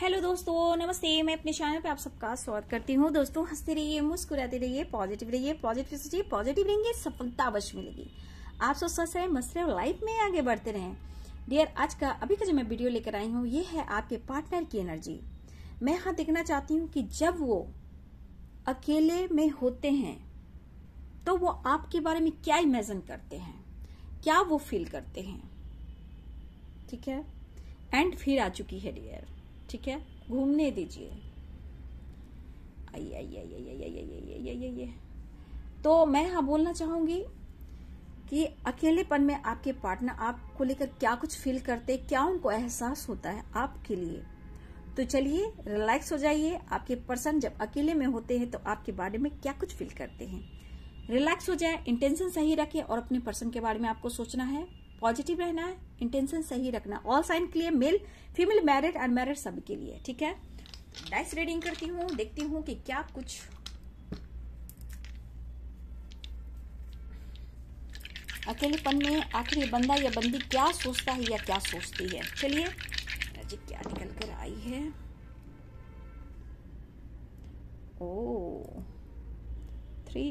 Hello दोस्तों नमस्ते मैं अपने चैनल पे आप सबका स्वागत करती हूँ दोस्तों हंसते रहिए मुस्कुराते रहिए पॉजिटिव रहिए पॉजिटिव सोचिए पॉजिटिव रहेंगे सफलता अवश्य मिलेगी आप सब स्वस्थ रहें मस्त रहें लाइफ में आगे बढ़ते रहें डियर आज का अभी का जो मैं वीडियो लेकर आई हूँ ये है आपके पार्टनर की एनर्जी मैं यहाँ देखना चाहती हूँ कि जब वो अकेले में होते हैं तो वो आपके बारे में क्या इमेजिन करते हैं क्या वो फील करते हैं ठीक है एंड फिर आ चुकी है डियर ठीक है घूमने दीजिए तो मैं हाँ बोलना चाहूंगी कि अकेलेपन में आपके पार्टनर आपको लेकर क्या कुछ फील करते क्या उनको एहसास होता है आपके लिए तो चलिए रिलैक्स हो जाइए आपके पर्सन जब अकेले में होते हैं तो आपके बारे में क्या कुछ फील करते हैं रिलैक्स हो जाए इंटेंशन सही रखें और अपने पर्सन के बारे में आपको सोचना है पॉजिटिव रहना है इंटेंशन सही रखना ऑल साइन के लिए मेल फीमेल मैरिड अनमैरिड सबके लिए ठीक है डाइस रीडिंग करती हूँ देखती हूँ कि क्या कुछ अकेलेपन में आखिर ये बंदा या बंदी क्या सोचता है या क्या सोचती है चलिए एनर्जी क्या निकल कर आई है ओ oh, थ्री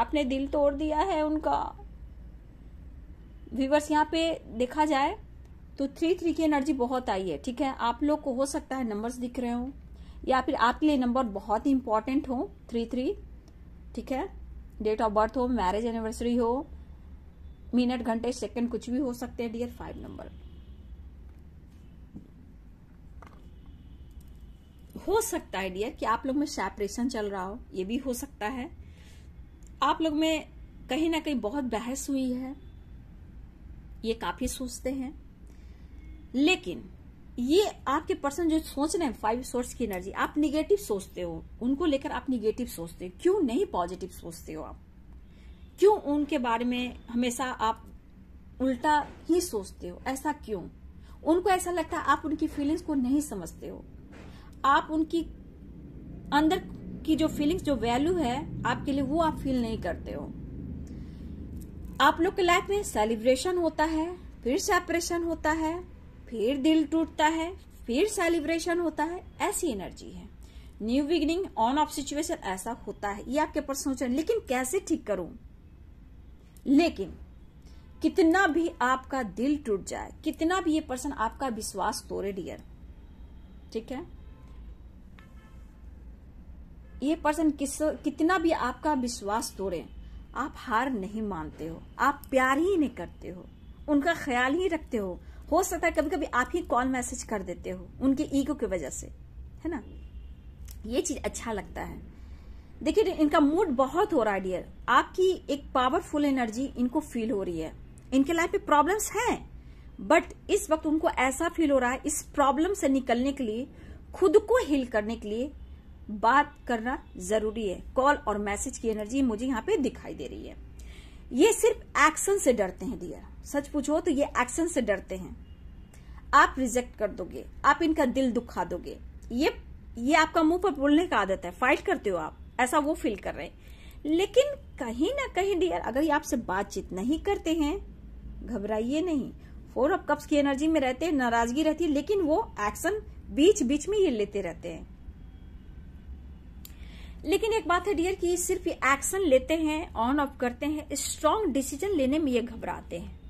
आपने दिल तोड़ दिया है उनका व्यूवर्स यहाँ पे देखा जाए तो थ्री थ्री की एनर्जी बहुत आई है ठीक है आप लोग को हो सकता है नंबर्स दिख रहे हो या फिर आपके लिए नंबर बहुत ही इंपॉर्टेंट हो थ्री थ्री ठीक है डेट ऑफ बर्थ हो मैरिज एनिवर्सरी हो मिनट घंटे सेकंड कुछ भी हो सकते हैं डियर फाइव नंबर हो सकता है डियर कि आप लोग में सेपरेशन चल रहा हो ये भी हो सकता है आप लोग में कहीं ना कहीं बहुत बहस हुई है ये काफी सोचते हैं लेकिन ये आपके पर्सन जो सोच रहे हैं फाइव सोर्स की एनर्जी आप निगेटिव सोचते हो उनको लेकर आप निगेटिव सोचते हो क्यों नहीं पॉजिटिव सोचते हो आप क्यों उनके बारे में हमेशा आप उल्टा ही सोचते हो ऐसा क्यों उनको ऐसा लगता है आप उनकी फीलिंग्स को नहीं समझते हो आप उनकी अंदर की जो फीलिंग्स जो वैल्यू है आपके लिए वो आप फील नहीं करते हो आप लोग के लाइफ में सेलिब्रेशन होता है फिर सेपरेशन होता है फिर दिल टूटता है फिर सेलिब्रेशन होता है ऐसी एनर्जी है new beginning on off situation ऐसा होता है ये आपके पर्सनल सोचन लेकिन कैसे ठीक करूं लेकिन कितना भी आपका दिल टूट जाए कितना भी ये पर्सन आपका विश्वास तोड़े डियर ठीक है ये पर्सन किस कितना भी आपका विश्वास तोड़े आप हार नहीं मानते हो आप प्यार ही नहीं करते हो उनका ख्याल ही रखते हो हो सकता है कभी कभी आप ही कॉल मैसेज कर देते हो उनके ईगो की वजह से है ना ये चीज अच्छा लगता है देखिए इनका मूड बहुत हो रहा है डियर आपकी एक पावरफुल एनर्जी इनको फील हो रही है इनके लाइफ में प्रॉब्लम्स हैं बट इस वक्त उनको ऐसा फील हो रहा है इस प्रॉब्लम से निकलने के लिए खुद को हील करने के लिए बात करना जरूरी है कॉल और मैसेज की एनर्जी मुझे यहाँ पे दिखाई दे रही है ये सिर्फ एक्शन से डरते हैं डियर सच पूछो तो ये एक्शन से डरते हैं आप रिजेक्ट कर दोगे आप इनका दिल दुखा दोगे ये ये आपका मुंह पर बोलने का आदत है फाइट करते हो आप ऐसा वो फील कर रहे हैं लेकिन कहीं ना कहीं डियर अगर ये आपसे बातचीत नहीं करते हैं घबराइए नहीं फोर ऑफ कप्स की एनर्जी में रहते हैं नाराजगी रहती है लेकिन वो एक्शन बीच बीच में ये लेते रहते हैं लेकिन एक बात है डियर कि सिर्फ एक्शन लेते हैं ऑन ऑफ करते हैं स्ट्रांग डिसीजन लेने में ये घबराते हैं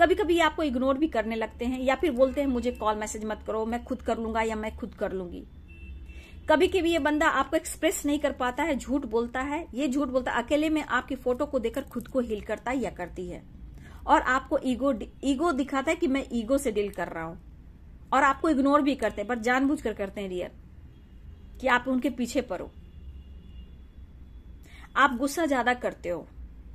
कभी कभी आपको इग्नोर भी करने लगते हैं या फिर बोलते हैं मुझे कॉल मैसेज मत करो मैं खुद कर लूंगा या मैं खुद कर लूंगी कभी कभी ये बंदा आपको एक्सप्रेस नहीं कर पाता है झूठ बोलता है ये झूठ बोलता है अकेले में आपकी फोटो को देखकर खुद को हिल करता या करती है और आपको ईगो ईगो दिखाता है कि मैं ईगो से डील कर रहा हूं और आपको इग्नोर भी करते हैं पर जानबूझ कर करते हैं रियर कि आप उनके पीछे पड़ो आप गुस्सा ज्यादा करते हो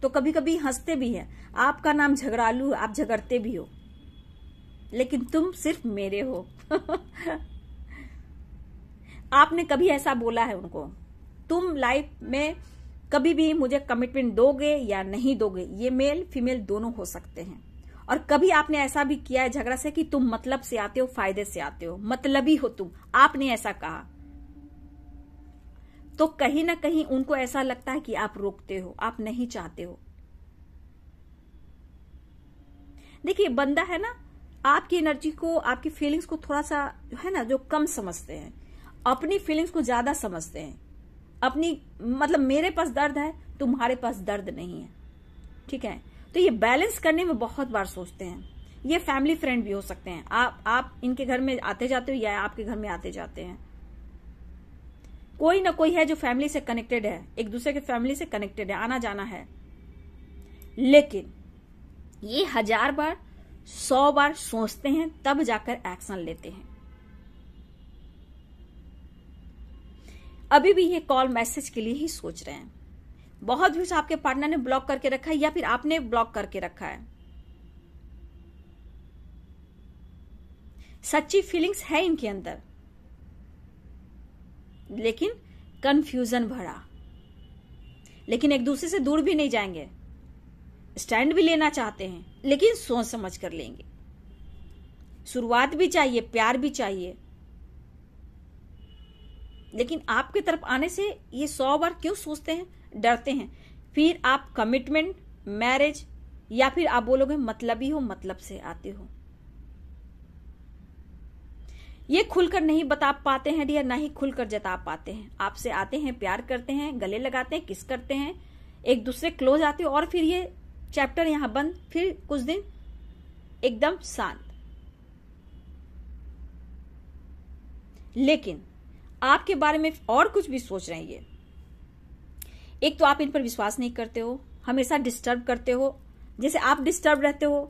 तो कभी कभी हंसते भी हैं आपका नाम झगड़ालू आप झगड़ते भी हो लेकिन तुम सिर्फ मेरे हो आपने कभी ऐसा बोला है उनको तुम लाइफ में कभी भी मुझे कमिटमेंट दोगे या नहीं दोगे ये मेल फीमेल दोनों हो सकते हैं और कभी आपने ऐसा भी किया है झगड़ा से कि तुम मतलब से आते हो फायदे से आते हो मतलबी हो तुम आपने ऐसा कहा तो कहीं ना कहीं उनको ऐसा लगता है कि आप रोकते हो आप नहीं चाहते हो देखिए बंदा है ना आपकी एनर्जी को आपकी फीलिंग्स को थोड़ा सा है ना जो कम समझते हैं अपनी फीलिंग्स को ज्यादा समझते हैं अपनी मतलब मेरे पास दर्द है तुम्हारे पास दर्द नहीं है ठीक है तो ये बैलेंस करने में बहुत बार सोचते हैं ये फैमिली फ्रेंड भी हो सकते हैं आप आप इनके घर में आते जाते हो या आपके घर में आते जाते हैं कोई ना कोई है जो फैमिली से कनेक्टेड है एक दूसरे के फैमिली से कनेक्टेड है आना जाना है लेकिन ये हजार बार सौ बार सोचते हैं तब जाकर एक्शन लेते हैं अभी भी ये कॉल मैसेज के लिए ही सोच रहे हैं बहुत भी आपके पार्टनर ने ब्लॉक करके रखा है या फिर आपने ब्लॉक करके रखा है सच्ची फीलिंग्स है इनके अंदर लेकिन कंफ्यूजन भरा लेकिन एक दूसरे से दूर भी नहीं जाएंगे स्टैंड भी लेना चाहते हैं लेकिन सोच समझ कर लेंगे शुरुआत भी चाहिए प्यार भी चाहिए लेकिन आपके तरफ आने से ये सौ बार क्यों सोचते हैं डरते हैं फिर आप कमिटमेंट मैरिज या फिर आप बोलोगे मतलब ही हो मतलब से आते हो ये खुलकर नहीं बता पाते हैं डियर ना ही खुलकर जता पाते हैं आपसे आते हैं प्यार करते हैं गले लगाते हैं किस करते हैं एक दूसरे क्लोज आते हैं और फिर ये चैप्टर यहाँ बंद फिर कुछ दिन एकदम शांत लेकिन आपके बारे में और कुछ भी सोच रहे हैं ये एक तो आप इन पर विश्वास नहीं करते हो हमेशा डिस्टर्ब करते हो जैसे आप डिस्टर्ब रहते हो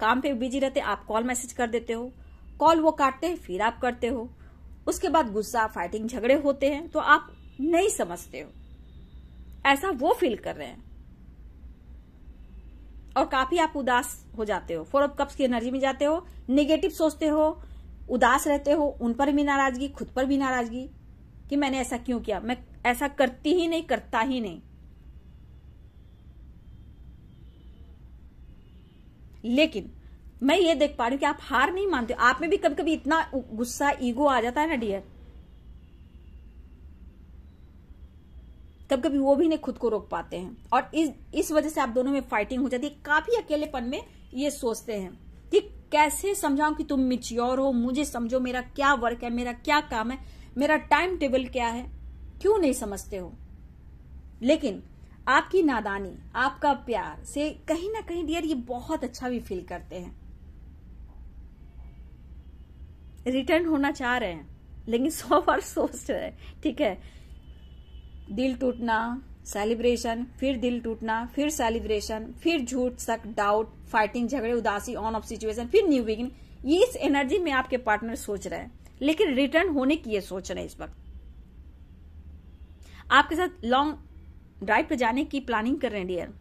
काम पे बिजी रहते आप कॉल मैसेज कर देते हो कॉल वो काटते हैं फिर आप करते हो उसके बाद गुस्सा फाइटिंग झगड़े होते हैं तो आप नहीं समझते हो ऐसा वो फील कर रहे हैं और काफी आप उदास हो जाते हो फोर ऑफ कप्स की एनर्जी में जाते हो निगेटिव सोचते हो उदास रहते हो उन पर भी नाराजगी खुद पर भी नाराजगी कि मैंने ऐसा क्यों किया मैं ऐसा करती ही नहीं करता ही नहीं लेकिन मैं ये देख पा रही हूँ कि आप हार नहीं मानते आप में भी कभी कभी इतना गुस्सा ईगो आ जाता है ना डियर कभी कभी वो भी नहीं खुद को रोक पाते हैं और इस इस वजह से आप दोनों में फाइटिंग हो जाती है काफी अकेलेपन में ये सोचते हैं कि कैसे समझाऊं कि तुम मिच्योर हो मुझे समझो मेरा क्या वर्क है मेरा क्या काम है मेरा टाइम टेबल क्या है क्यों नहीं समझते हो लेकिन आपकी नादानी आपका प्यार से कहीं ना कहीं डियर ये बहुत अच्छा भी फील करते हैं रिटर्न होना चाह रहे हैं लेकिन सौ बार सोच रहे ठीक है दिल टूटना सेलिब्रेशन फिर दिल टूटना फिर सेलिब्रेशन फिर झूठ सक डाउट फाइटिंग झगड़े उदासी ऑन ऑफ सिचुएशन फिर न्यू बिगिन ये इस एनर्जी में आपके पार्टनर सोच रहे हैं लेकिन रिटर्न होने की ये सोच रहे हैं इस वक्त आपके साथ लॉन्ग ड्राइव पे जाने की प्लानिंग कर रहे हैं डियर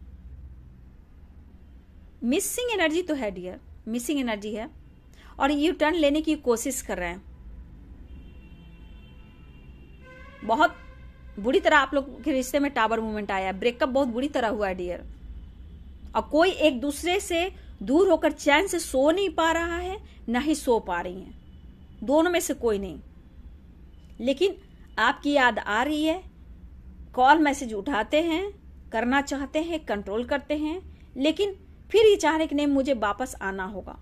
मिसिंग एनर्जी तो है डियर मिसिंग एनर्जी है और यू टर्न लेने की कोशिश कर रहे हैं बहुत बुरी तरह आप लोग के रिश्ते में टावर मूवमेंट आया है ब्रेकअप बहुत बुरी तरह हुआ है डियर और कोई एक दूसरे से दूर होकर चैन से सो नहीं पा रहा है ना ही सो पा रही है दोनों में से कोई नहीं लेकिन आपकी याद आ रही है कॉल मैसेज उठाते हैं करना चाहते हैं कंट्रोल करते हैं लेकिन फिर ये चाह रहे कि नहीं मुझे वापस आना होगा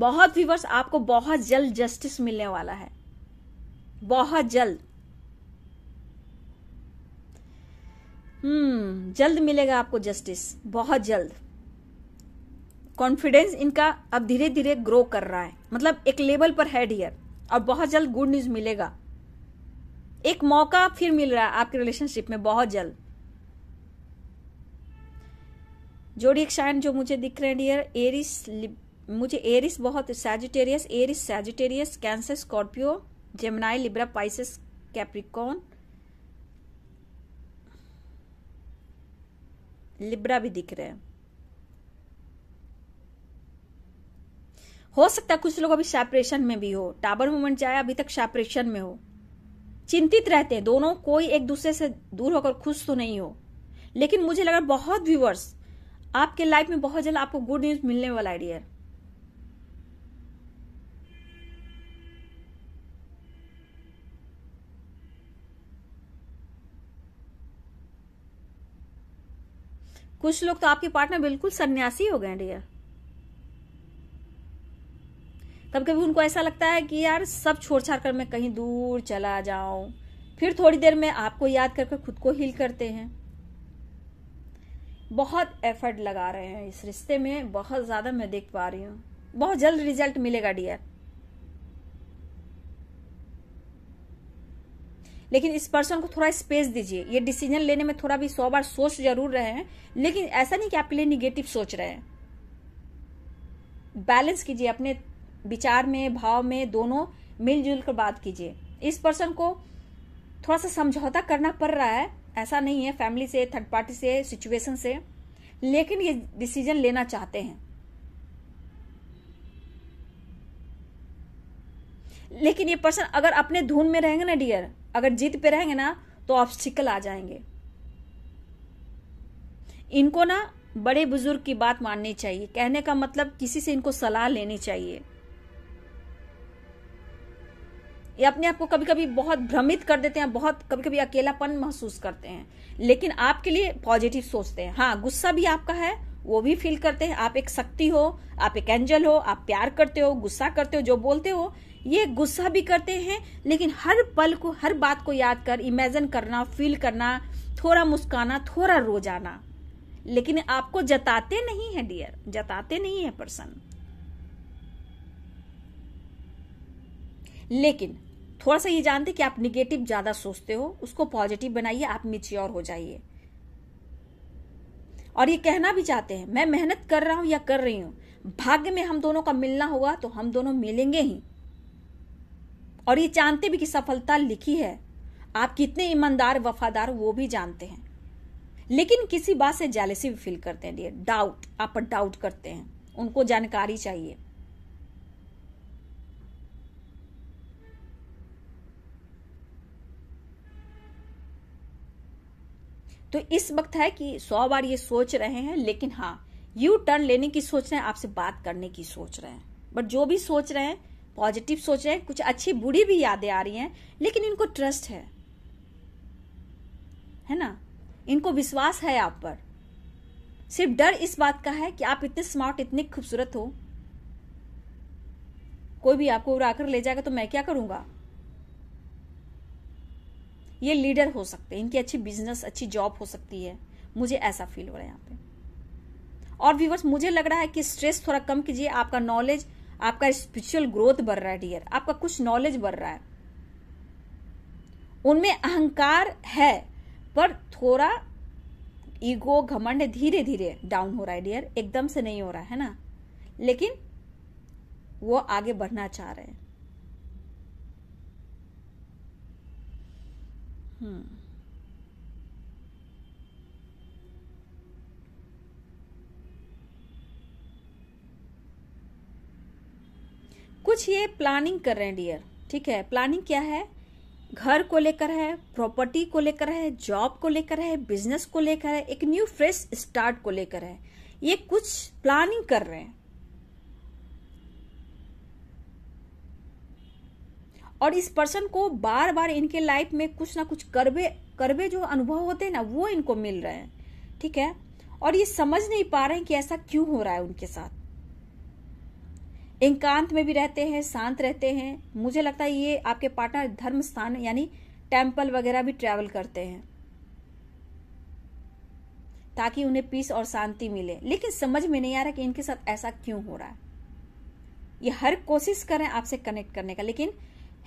बहुत व्यूवर्स आपको बहुत जल्द जस्टिस मिलने वाला है बहुत जल्द हम्म जल्द मिलेगा आपको जस्टिस बहुत जल्द कॉन्फिडेंस इनका अब धीरे धीरे ग्रो कर रहा है मतलब एक लेवल पर है डियर और बहुत जल्द गुड न्यूज मिलेगा एक मौका फिर मिल रहा है आपके रिलेशनशिप में बहुत जल्द जोड़ी एक शायन जो मुझे दिख रहे हैं डियर एरिस मुझे एरिस बहुत Sagittarius Aries Sagittarius Cancer Scorpio Gemini Libra Pisces Capricorn Libra भी दिख रहे हैं हो सकता है कुछ लोग अभी सेपरेशन में भी हो टाबर मूवमेंट जाए अभी तक सेपरेशन में हो चिंतित रहते हैं दोनों कोई एक दूसरे से दूर होकर खुश तो नहीं हो लेकिन मुझे लगा बहुत व्यूवर्स आपके लाइफ में बहुत जल्द आपको गुड न्यूज मिलने वाला आइडिया है कुछ लोग तो आपके पार्टनर बिल्कुल सन्यासी हो गए डियर कभी कभी उनको ऐसा लगता है कि यार सब छोड़ छाड़ कर मैं कहीं दूर चला जाऊं फिर थोड़ी देर में आपको याद करके खुद को हील करते हैं बहुत एफर्ट लगा रहे हैं इस रिश्ते में बहुत ज़्यादा मैं देख पा रही हूँ बहुत जल्द रिजल्ट मिलेगा डियर लेकिन इस पर्सन को थोड़ा स्पेस दीजिए ये डिसीजन लेने में थोड़ा भी सौ बार सोच जरूर रहे हैं लेकिन ऐसा नहीं कि आपके लिए निगेटिव सोच रहे हैं बैलेंस कीजिए अपने विचार में भाव में दोनों मिलजुल कर बात कीजिए इस पर्सन को थोड़ा सा समझौता करना पड़ रहा है ऐसा नहीं है फैमिली से थर्ड पार्टी से सिचुएशन से लेकिन ये डिसीजन लेना चाहते हैं लेकिन ये पर्सन अगर अपने धुन में रहेंगे ना डियर अगर जीत पे रहेंगे ना तो ऑब्स्टिकल आ जाएंगे इनको ना बड़े बुजुर्ग की बात माननी चाहिए कहने का मतलब किसी से इनको सलाह लेनी चाहिए ये अपने आप को कभी कभी बहुत भ्रमित कर देते हैं बहुत कभी कभी अकेलापन महसूस करते हैं लेकिन आपके लिए पॉजिटिव सोचते हैं हाँ गुस्सा भी आपका है वो भी फील करते हैं आप एक शक्ति हो आप एक एंजल हो आप प्यार करते हो गुस्सा करते हो जो बोलते हो ये गुस्सा भी करते हैं लेकिन हर पल को हर बात को याद कर इमेजिन करना फील करना थोड़ा मुस्काना थोड़ा रो जाना लेकिन आपको जताते नहीं है डियर जताते नहीं है पर्सन लेकिन थोड़ा सा ये जानते कि आप निगेटिव ज्यादा सोचते हो उसको पॉजिटिव बनाइए आप मिच्योर हो जाइए और ये कहना भी चाहते हैं मैं मेहनत कर रहा हूं या कर रही हूं भाग्य में हम दोनों का मिलना होगा तो हम दोनों मिलेंगे ही और ये जानते भी कि सफलता लिखी है आप कितने ईमानदार वफादार वो भी जानते हैं लेकिन किसी बात से जालसी भी फील करते हैं डाउट आप पर डाउट करते हैं उनको जानकारी चाहिए तो इस वक्त है कि सौ बार ये सोच रहे हैं लेकिन हाँ यू टर्न लेने की सोच रहे हैं आपसे बात करने की सोच रहे हैं बट जो भी सोच रहे हैं पॉजिटिव सोच रहे हैं कुछ अच्छी बुरी भी यादें आ रही हैं लेकिन इनको ट्रस्ट है है ना इनको विश्वास है आप पर सिर्फ डर इस बात का है कि आप इतने स्मार्ट इतने खूबसूरत हो कोई भी आपको उड़ाकर ले जाएगा तो मैं क्या करूंगा ये लीडर हो सकते हैं इनकी अच्छी बिजनेस अच्छी जॉब हो सकती है मुझे ऐसा फील हो रहा है यहाँ पे और व्यूवर्स मुझे लग रहा है कि स्ट्रेस थोड़ा कम कीजिए आपका नॉलेज आपका स्पिरिचुअल ग्रोथ बढ़ रहा है डियर आपका कुछ नॉलेज बढ़ रहा है उनमें अहंकार है पर थोड़ा ईगो घमंड धीरे धीरे डाउन हो रहा है डियर एकदम से नहीं हो रहा है ना लेकिन वो आगे बढ़ना चाह रहे हैं हम्म। कुछ ये प्लानिंग कर रहे हैं डियर ठीक है प्लानिंग क्या है घर को लेकर है प्रॉपर्टी को लेकर है जॉब को लेकर है बिजनेस को लेकर है एक न्यू फ्रेश स्टार्ट को लेकर है ये कुछ प्लानिंग कर रहे हैं और इस पर्सन को बार बार इनके लाइफ में कुछ ना कुछ करवे करवे जो अनुभव होते हैं ना वो इनको मिल रहे हैं ठीक है और ये समझ नहीं पा रहे हैं कि ऐसा क्यों हो रहा है उनके साथ एकांत में भी रहते हैं शांत रहते हैं मुझे लगता है ये आपके पार्टनर धर्म स्थान यानी टेम्पल वगैरह भी ट्रेवल करते हैं ताकि उन्हें पीस और शांति मिले लेकिन समझ में नहीं आ रहा कि इनके साथ ऐसा क्यों हो रहा है ये हर कोशिश कर रहे हैं आपसे कनेक्ट करने का लेकिन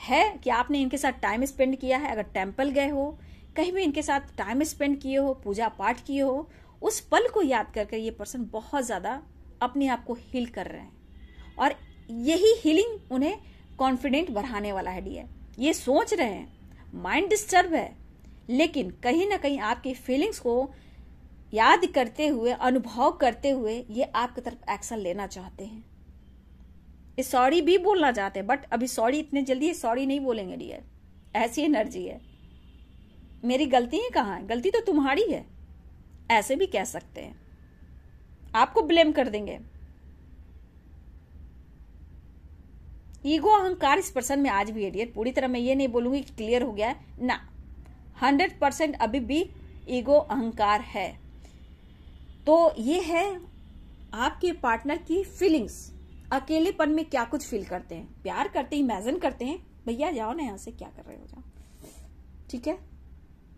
है कि आपने इनके साथ टाइम स्पेंड किया है अगर टेम्पल गए हो कहीं भी इनके साथ टाइम स्पेंड किए हो पूजा पाठ किए हो उस पल को याद करके ये पर्सन बहुत ज़्यादा अपने आप को हील कर रहे हैं और यही हीलिंग उन्हें कॉन्फिडेंट बढ़ाने वाला है डियर ये सोच रहे हैं माइंड डिस्टर्ब है लेकिन कहीं ना कहीं आपकी फीलिंग्स को याद करते हुए अनुभव करते हुए ये आपकी तरफ एक्शन लेना चाहते हैं सॉरी भी बोलना चाहते हैं बट अभी सॉरी इतने जल्दी सॉरी नहीं बोलेंगे डियर ऐसी एनर्जी है मेरी गलती है कहाँ है गलती तो तुम्हारी है ऐसे भी कह सकते हैं आपको ब्लेम कर देंगे ईगो अहंकार इस पर्सन में आज भी है डियर पूरी तरह मैं ये नहीं बोलूंगी कि क्लियर हो गया है ना हंड्रेड परसेंट अभी भी ईगो अहंकार है तो ये है आपके पार्टनर की फीलिंग्स अकेलेपन में क्या कुछ फील करते हैं प्यार करते हैं इमेजिन करते हैं भैया जाओ ना यहाँ से क्या कर रहे हो जाओ ठीक है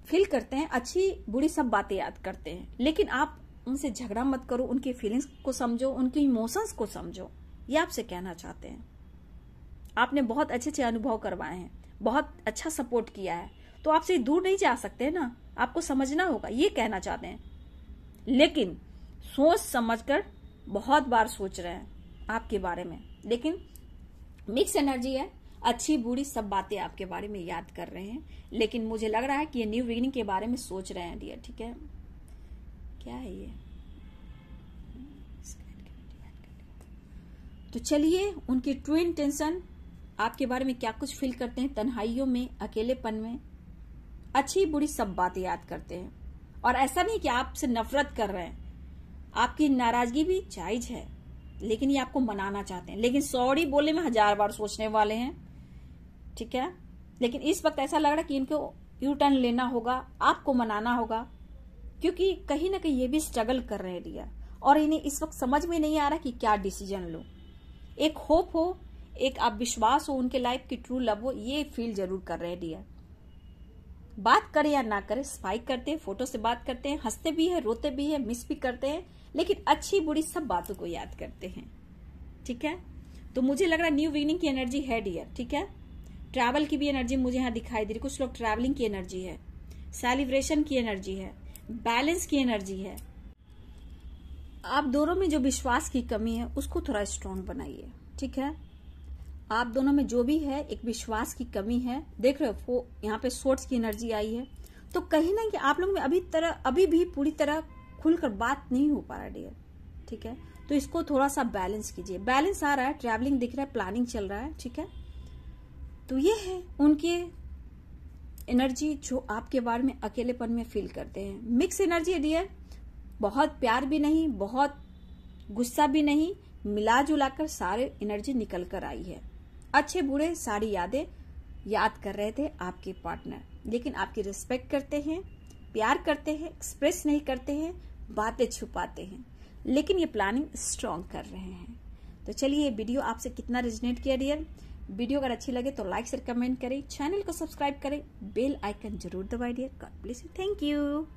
फील करते हैं अच्छी बुरी सब बातें याद करते हैं लेकिन आप उनसे झगड़ा मत करो उनकी फीलिंग्स को समझो उनके इमोशंस को समझो ये आपसे कहना चाहते हैं आपने बहुत अच्छे अच्छे अनुभव करवाए हैं बहुत अच्छा सपोर्ट किया है तो आपसे दूर नहीं जा सकते ना आपको समझना होगा ये कहना चाहते हैं लेकिन सोच समझकर बहुत बार सोच रहे हैं आपके बारे में लेकिन मिक्स एनर्जी है अच्छी बुरी सब बातें आपके बारे में याद कर रहे हैं लेकिन मुझे लग रहा है कि ये न्यू बिगिनिंग के बारे में सोच रहे हैं डियर ठीक है क्या है ये तो चलिए उनकी ट्रू इंटेंशन आपके बारे में क्या कुछ फील करते हैं तन्हाइयों में अकेलेपन में अच्छी बुरी सब बातें याद करते हैं और ऐसा नहीं कि आपसे नफरत कर रहे हैं आपकी नाराजगी भी जायज है लेकिन ये आपको मनाना चाहते हैं लेकिन सॉरी बोलने में हजार बार सोचने वाले हैं ठीक है लेकिन इस वक्त ऐसा लग रहा है कि इनको यू टर्न लेना होगा आपको मनाना होगा क्योंकि कहीं ना कहीं ये भी स्ट्रगल कर रहे हैं और इन्हें इस वक्त समझ में नहीं आ रहा कि क्या डिसीजन लो एक होप हो एक आप विश्वास हो उनके लाइफ की ट्रू लव हो ये फील जरूर कर रहे हैं डियर बात करें या ना करें स्पाइक करते हैं फोटो से बात करते हैं हंसते भी है रोते भी है मिस भी करते हैं लेकिन अच्छी बुरी सब बातों को याद करते हैं ठीक है तो मुझे लग रहा है न्यू बिगनिंग की एनर्जी है डियर ठीक है ट्रैवल की भी एनर्जी मुझे यहाँ दिखाई दे रही कुछ लोग ट्रैवलिंग की एनर्जी है सेलिब्रेशन की एनर्जी है बैलेंस की एनर्जी है आप दोनों में जो विश्वास की कमी है उसको थोड़ा स्ट्रांग बनाइए ठीक है आप दोनों में जो भी है एक विश्वास की कमी है देख रहे हो यहाँ पे सोर्ट्स की एनर्जी आई है तो कहीं ना कि आप लोग में अभी तरह अभी भी पूरी तरह खुलकर बात नहीं हो पा रहा डियर ठीक है तो इसको थोड़ा सा बैलेंस कीजिए बैलेंस आ रहा है ट्रैवलिंग दिख रहा है प्लानिंग चल रहा है ठीक है तो ये है उनके एनर्जी जो आपके बारे में अकेलेपन में फील करते हैं मिक्स एनर्जी है डियर बहुत प्यार भी नहीं बहुत गुस्सा भी नहीं मिला जुला कर सारे एनर्जी निकल कर आई है अच्छे बुरे सारी यादें याद कर रहे थे आपके पार्टनर लेकिन आपकी रिस्पेक्ट करते हैं प्यार करते हैं एक्सप्रेस नहीं करते हैं बातें छुपाते हैं लेकिन ये प्लानिंग स्ट्रांग कर रहे हैं तो चलिए ये वीडियो आपसे कितना रिजनेट किया डियर वीडियो अगर अच्छी लगे तो लाइक से कमेंट करें चैनल को सब्सक्राइब करें बेल आइकन जरूर दबाए dear God bless you thank you